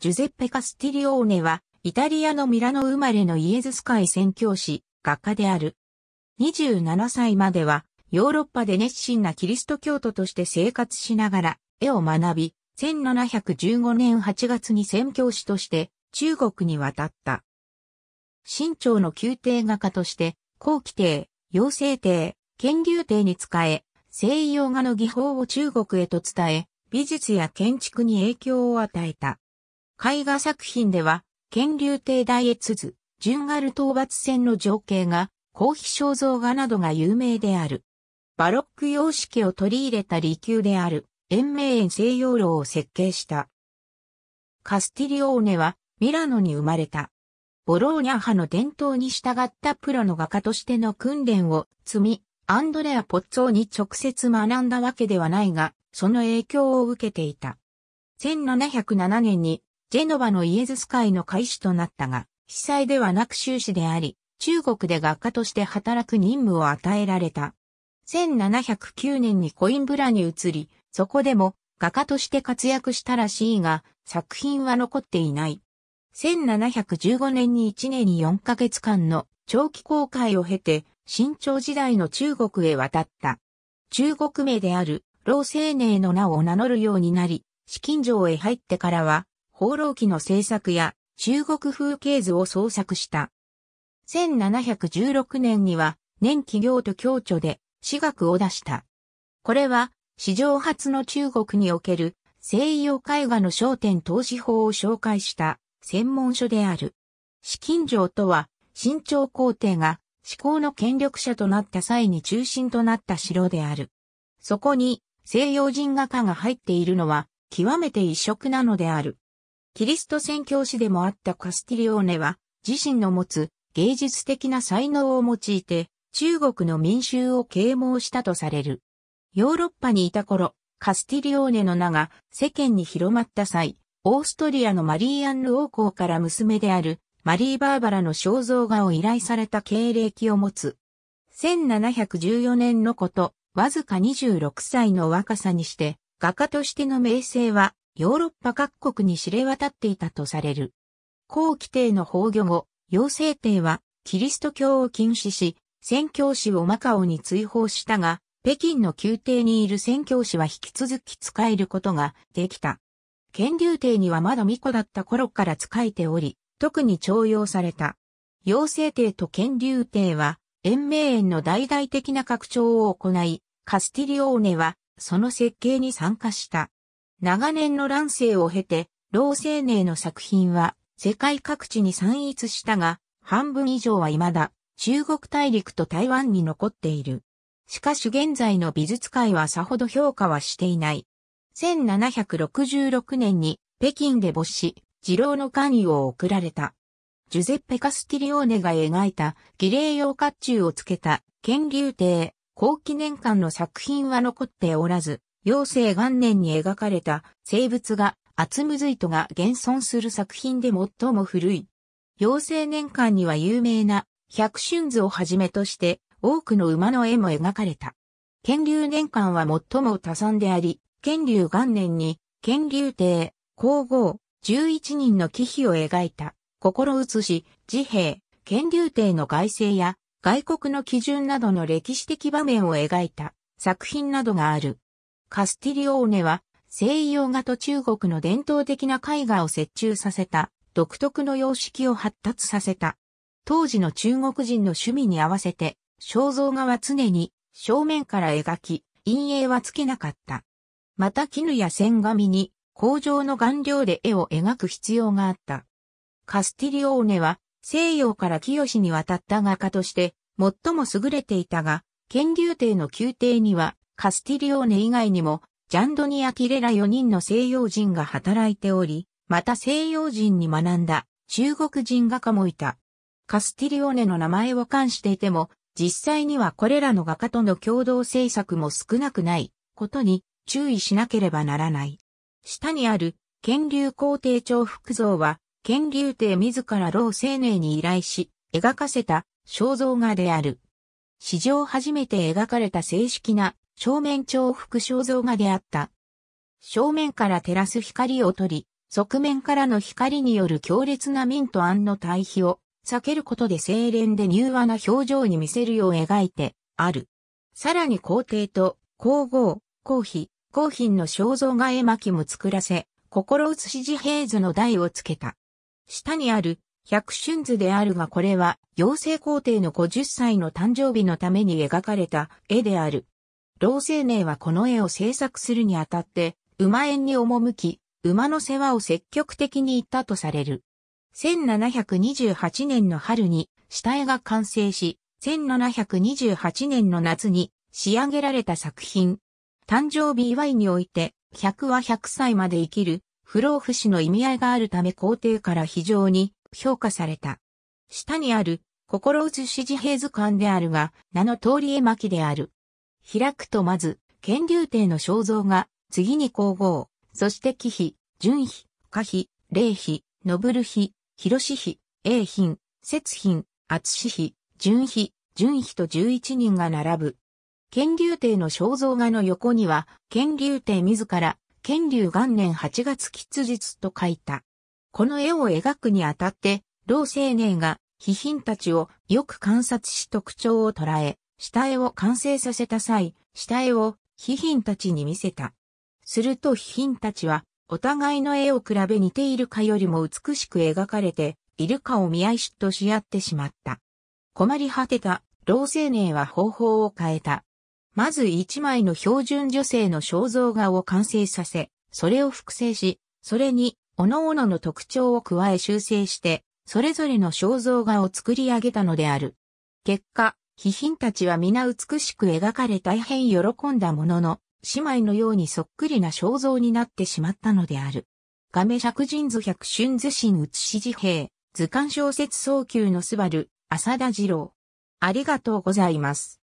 ジュゼッペ・カスティリオーネは、イタリアのミラノ生まれのイエズス会宣教師、画家である。27歳までは、ヨーロッパで熱心なキリスト教徒として生活しながら、絵を学び、1715年8月に宣教師として中国に渡った。新朝の宮廷画家として、後期帝、妖精帝、剣牛帝に仕え、西洋画の技法を中国へと伝え、美術や建築に影響を与えた。絵画作品では、剣流帝大越図、純ル討伐戦の情景が、公費肖像画などが有名である。バロック様式を取り入れた利休である、延命園西洋楼を設計した。カスティリオーネは、ミラノに生まれた。ボローニャ派の伝統に従ったプロの画家としての訓練を積み、アンドレア・ポッツォに直接学んだわけではないが、その影響を受けていた。1707年にジェノバのイエズス会の会主となったが、被災ではなく修士であり、中国で学科として働く任務を与えられた。1709年にコインブラに移り、そこでも画家として活躍したらしいが、作品は残っていない。1715年に1年に4ヶ月間の長期公開を経て、新朝時代の中国へ渡った。中国名である、老青年の名を名乗るようになり、資金城へ入ってからは、放浪記の制作や中国風景図を創作した。1716年には年企業と共著で私学を出した。これは史上初の中国における西洋絵画の焦点投資法を紹介した専門書である。資金上とは新朝皇帝が至高の権力者となった際に中心となった城である。そこに西洋人画家が入っているのは極めて異色なのである。キリスト宣教師でもあったカスティリオーネは、自身の持つ芸術的な才能を用いて、中国の民衆を啓蒙したとされる。ヨーロッパにいた頃、カスティリオーネの名が世間に広まった際、オーストリアのマリーアンヌ王侯から娘であるマリー・バーバラの肖像画を依頼された経歴を持つ。1714年のこと、わずか26歳の若さにして、画家としての名声はヨーロッパ各国に知れ渡っていたとされる。後期帝の崩御後、妖精帝はキリスト教を禁止し、宣教師をマカオに追放したが、北京の宮廷にいる宣教師は引き続き使えることができた。建立帝にはまだ巫女だった頃から使えており、特に徴用された。妖精帝と建立帝は、延命園の大々的な拡張を行い、カスティリオーネは、その設計に参加した。長年の乱世を経て、老青年の作品は世界各地に散逸したが、半分以上は未だ中国大陸と台湾に残っている。しかし現在の美術界はさほど評価はしていない。1766年に北京で没し、二郎の関与を贈られた。ジュゼッペ・カスティリオーネが描いた儀礼用甲冑をつけた剣竜亭、高記念館の作品は残っておらず、陽生元年に描かれた生物画、厚むずいとが現存する作品で最も古い。妖生年間には有名な百春図をはじめとして多くの馬の絵も描かれた。乾流年間は最も多産であり、乾流元年に乾流帝、皇后、十一人の忌避を描いた、心移し、自閉、乾流帝の外政や外国の基準などの歴史的場面を描いた作品などがある。カスティリオーネは西洋画と中国の伝統的な絵画を折衷させた独特の様式を発達させた。当時の中国人の趣味に合わせて肖像画は常に正面から描き、陰影はつけなかった。また絹や線紙に工場の顔料で絵を描く必要があった。カスティリオーネは西洋から清に渡った画家として最も優れていたが、乾隆帝の宮廷にはカスティリオーネ以外にも、ジャンドニ・アキレラ4人の西洋人が働いており、また西洋人に学んだ中国人画家もいた。カスティリオーネの名前を冠していても、実際にはこれらの画家との共同制作も少なくないことに注意しなければならない。下にある、権竜皇帝長福像は、権竜帝自ら老青年に依頼し、描かせた肖像画である。史上初めて描かれた正式な正面重複肖像画であった。正面から照らす光を取り、側面からの光による強烈な明と暗の対比を避けることで精錬で柔和な表情に見せるよう描いてある。さらに皇帝と皇后、皇妃、皇妃の肖像画絵巻も作らせ、心写し自閉図の台をつけた。下にある百春図であるがこれは、妖精皇帝の50歳の誕生日のために描かれた絵である。老青年はこの絵を制作するにあたって、馬園に赴き、馬の世話を積極的に行ったとされる。1728年の春に下絵が完成し、1728年の夏に仕上げられた作品。誕生日祝いにおいて、100は100歳まで生きる、不老不死の意味合いがあるため皇帝から非常に評価された。下にある、心映し自閉図鑑であるが、名の通り絵巻である。開くとまず、剣竜帝の肖像が、次に皇后、そして貴妃、純妃、可妃、霊妃、ノブル妃、広志妃、英妃、節妃、厚志妃、順妃、順妃と11人が並ぶ。剣竜帝の肖像画の横には、剣竜帝自ら、剣竜元年8月吉日と書いた。この絵を描くにあたって、老青年が、貴品たちをよく観察し特徴を捉え、下絵を完成させた際、下絵を貴品たちに見せた。すると貴品たちは、お互いの絵を比べ似ているかよりも美しく描かれて、いるかを見合い嫉妬し合ってしまった。困り果てた、老青年は方法を変えた。まず一枚の標準女性の肖像画を完成させ、それを複製し、それに、各々の特徴を加え修正して、それぞれの肖像画を作り上げたのである。結果、貴賓たちは皆美しく描かれ大変喜んだものの、姉妹のようにそっくりな肖像になってしまったのである。亀尺人図百春図神写し自平、図鑑小説早急のスバル、浅田二郎。ありがとうございます。